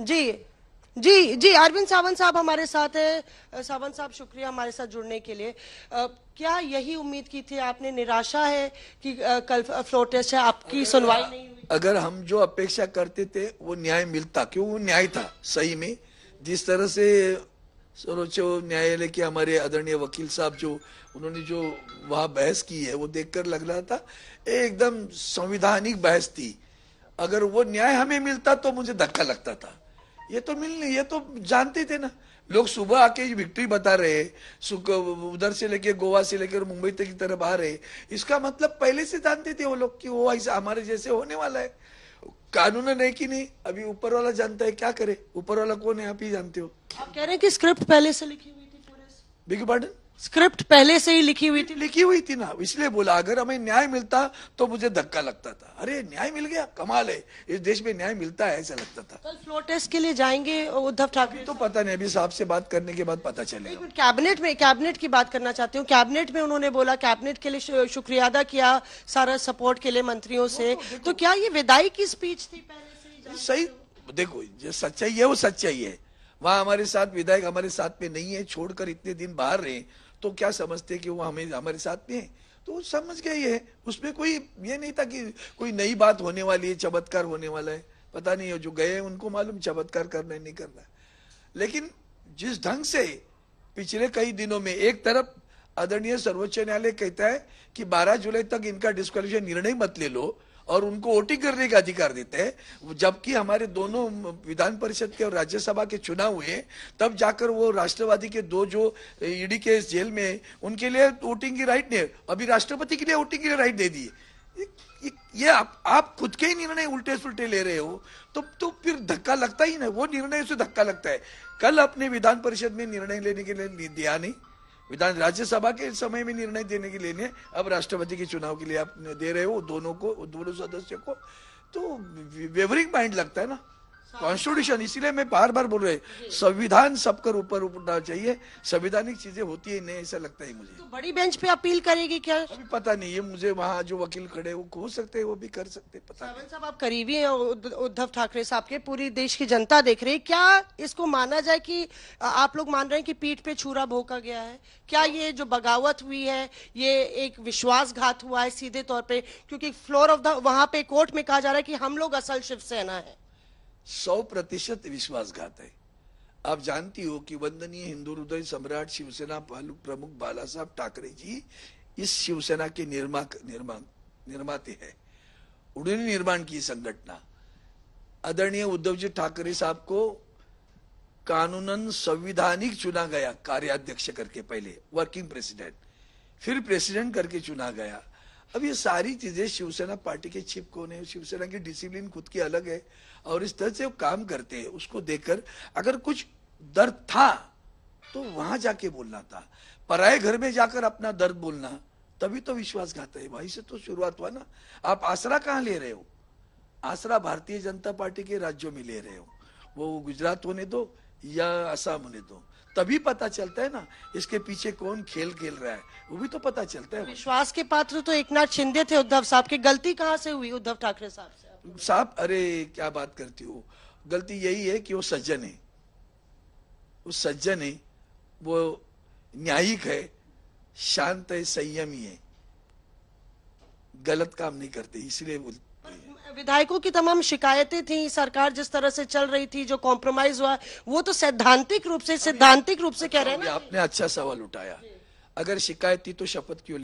जी जी जी अरविंद सावंत साहब हमारे साथ है सावंत साहब शुक्रिया हमारे साथ जुड़ने के लिए आ, क्या यही उम्मीद की थी आपने निराशा है कि आ, कल फ्लोर टेस्ट है आपकी सुनवाई नहीं हुई अगर हम जो अपेक्षा करते थे वो न्याय मिलता क्यों वो न्याय था सही में जिस तरह से सर्वोच्च न्यायालय के हमारे आदरणीय वकील साहब जो उन्होंने जो वहाँ बहस की है वो देख लग रहा था एकदम संविधानिक बहस थी अगर वो न्याय हमें मिलता तो मुझे धक्का लगता था ये तो मिल नहीं ये तो जानते थे ना लोग सुबह आके विक्ट्री बता रहे उधर से लेके गोवा से लेकर मुंबई तक की तरफ आ रहे इसका मतलब पहले से जानते थे वो लोग कि वो ऐसा हमारे जैसे होने वाला है कानून है कि नहीं अभी ऊपर वाला जानता है क्या करे ऊपर वाला कौन है आप ही जानते हो आप कह रहे हैं कि स्क्रिप्ट पहले से लिखी हुई थी बिग पार्डन स्क्रिप्ट पहले से ही लिखी हुई थी लिखी हुई थी ना इसलिए बोला अगर हमें न्याय मिलता तो मुझे धक्का लगता था अरे न्याय मिल गया कमाल है इस देश में न्याय मिलता है ऐसा लगता था कल फ्लोर टेस्ट के लिए जाएंगे उद्धव ठाकरे तो पता नहीं अभी साहब से बात करने के बाद पता चलेगा कैबिनेट में कैबिनेट की बात करना चाहती हूँ कैबिनेट में उन्होंने बोला कैबिनेट के लिए शुक्रिया अदा किया सारा सपोर्ट के लिए मंत्रियों से तो क्या ये विदाई की स्पीच थी पहले से सही देखो जो सच्चाई है वो सच्चाई है वहाँ हमारे साथ विधायक हमारे साथ में नहीं है छोड़कर इतने दिन बाहर रहे तो क्या समझते कि वो हमें हमारे साथ में है तो समझ गए ये उसमें कोई ये नहीं था कि कोई नई बात होने वाली है चमत्कार होने वाला है पता नहीं है जो गए उनको मालूम चमत्कार करना है नहीं करना लेकिन जिस ढंग से पिछले कई दिनों में एक तरफ आदरणीय सर्वोच्च न्यायालय कहता है कि 12 जुलाई तक इनका डिस्कलेशन निर्णय मत ले लो और उनको वोटिंग करने का अधिकार देते हैं जबकि हमारे दोनों विधान परिषद के और राज्यसभा के चुनाव हुए तब जाकर वो राष्ट्रवादी के दो जो ईडी e के जेल में उनके लिए वोटिंग की राइट ने अभी राष्ट्रपति के लिए वोटिंग की राइट दे दी ये, ये आप आप खुद के ही निर्णय उल्टे सुलटे ले रहे हो तो तो फिर धक्का लगता ही ना वो निर्णय से धक्का लगता है कल अपने विधान परिषद में निर्णय लेने के लिए दिया नहीं विधान राज्यसभा के समय में निर्णय देने के लिए अब राष्ट्रपति के चुनाव के लिए आप दे रहे हो दोनों को दोनों सदस्यों को तो व्यवहारिक माइंड लगता है ना कॉन्स्टिट्यूशन इसलिए मैं बार बार बोल रहे संविधान सबकर ऊपर उठना चाहिए संविधानिक चीजें होती है नहीं ऐसा लगता है मुझे तो बड़ी बेंच पे अपील करेगी क्या अभी पता नहीं ये मुझे वहाँ जो वकील खड़े वो हो सकते हैं वो भी कर सकते पता सावन साहब आप करीबी हैं उद्धव ठाकरे साहब के पूरी देश की जनता देख रही क्या इसको माना जाए की आप लोग मान रहे हैं की पीठ पे छूरा भोका गया है क्या ये जो बगावत हुई है ये एक विश्वासघात हुआ है सीधे तौर पर क्योंकि फ्लोर ऑफ द वहाँ पे कोर्ट में कहा जा रहा है की हम लोग असल शिवसेना है सौ प्रतिशत विश्वासघात है आप जानती हो कि वंदनीय हिंदू हृदय सम्राट शिवसेना प्रमुख बाला साहब ठाकरे जी इस शिवसेना के निर्माक निर्माण निर्माते है उन्होंने निर्माण की संगठना आदरणीय उद्धव जी ठाकरे साहब को कानूनन संविधानिक चुना गया कार्याध्यक्ष करके पहले वर्किंग प्रेसिडेंट फिर प्रेसिडेंट करके चुना गया अब ये सारी चीजें शिवसेना पार्टी के छिप कोने शिवसेना की डिसिप्लिन खुद की अलग है और इस तरह से वो काम करते हैं उसको देखकर अगर कुछ दर्द था तो वहां जाके बोलना था पराए घर में जाकर अपना दर्द बोलना तभी तो विश्वासघात है वहीं से तो शुरुआत हुआ ना आप आसरा कहाँ ले रहे हो आसरा भारतीय जनता पार्टी के राज्यों में ले रहे हो वो गुजरात होने दो या ऐसा आसाम दो तभी पता चलता है ना इसके पीछे कौन खेल खेल रहा है वो भी तो पता चलता है विश्वास के पात्र तो एक नाथ शिंदे थे उद्धव साहब की गलती कहाँ से हुई उद्धव ठाकरे साहब से साहब अरे क्या बात करती हो गलती यही है कि वो सज्जन है वो सज्जन है वो न्यायिक है शांत है संयमी है गलत काम नहीं करते इसलिए विधायकों की तमाम शिकायतें थी सरकार जिस तरह से चल रही थी जो कॉम्प्रोमाइज हुआ वो तो सैद्धांतिक रूप से सिद्धांतिक रूप से कह रहे हैं अच्छा, आपने अच्छा सवाल उठाया अगर शिकायत थी तो शपथ क्यों